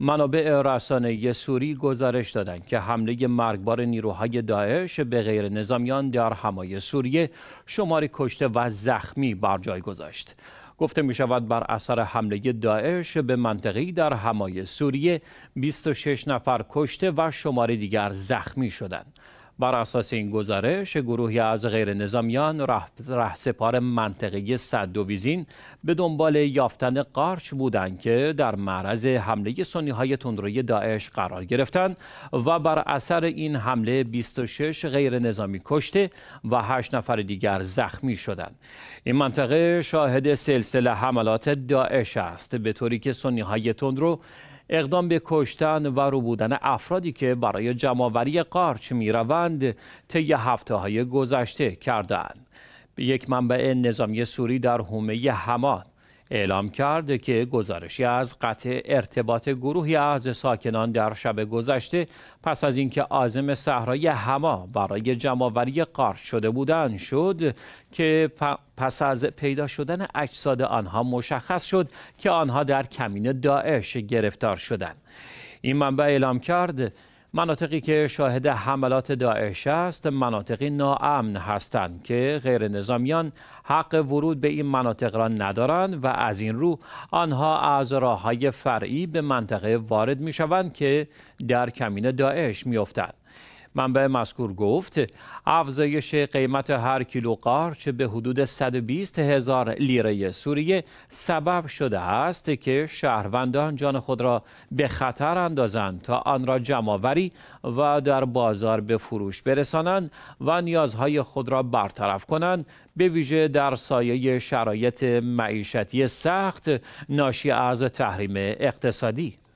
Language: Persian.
منابع رسانه سوری گزارش دادند که حمله مرگبار نیروهای داعش به غیر نظامیان در همای سوریه شمار کشته و زخمی بر جای گذاشت. گفته می شود بر اثر حمله داعش به منطقی در همای سوریه 26 نفر کشته و شمار دیگر زخمی شدند. بر اساس این گزارش گروهی از غیر نظامیان رهسپار سپار منطقه صد و به دنبال یافتن قارچ بودند که در معرض حمله سنی های تندروی داعش قرار گرفتند و بر اثر این حمله 26 غیر نظامی کشته و 8 نفر دیگر زخمی شدند این منطقه شاهد سلسله حملات داعش است به طوری که سنی های تندرو اقدام به کشتن و روبودن افرادی که برای جمعآوری قارچ می روند طی هفته های گذشته کردند. یک منبع نظامی سوری در حومه حما اعلام کرد که گزارشی از قطع ارتباط گروهی از ساکنان در شب گذشته پس از اینکه عازم صحرای هما برای جمعآوری قارچ شده بودند شد که پس از پیدا شدن اجساد آنها مشخص شد که آنها در کمین داعش گرفتار شدند این منبع اعلام کرد مناطقی که شاهد حملات داعش است مناطقی ناامن هستند که غیر نظامیان حق ورود به این مناطق را ندارند و از این رو آنها از راههای فرعی به منطقه وارد می شوند که در کمین داعش می افتند. منبع مذکور گفت افزایش قیمت هر کیلو قارچ به حدود 120 هزار لیره سوریه سبب شده است که شهروندان جان خود را به خطر اندازند تا آن را جمعآوری و در بازار به فروش برسانند و نیازهای خود را برطرف کنند به ویژه در سایه شرایط معیشتی سخت ناشی از تحریم اقتصادی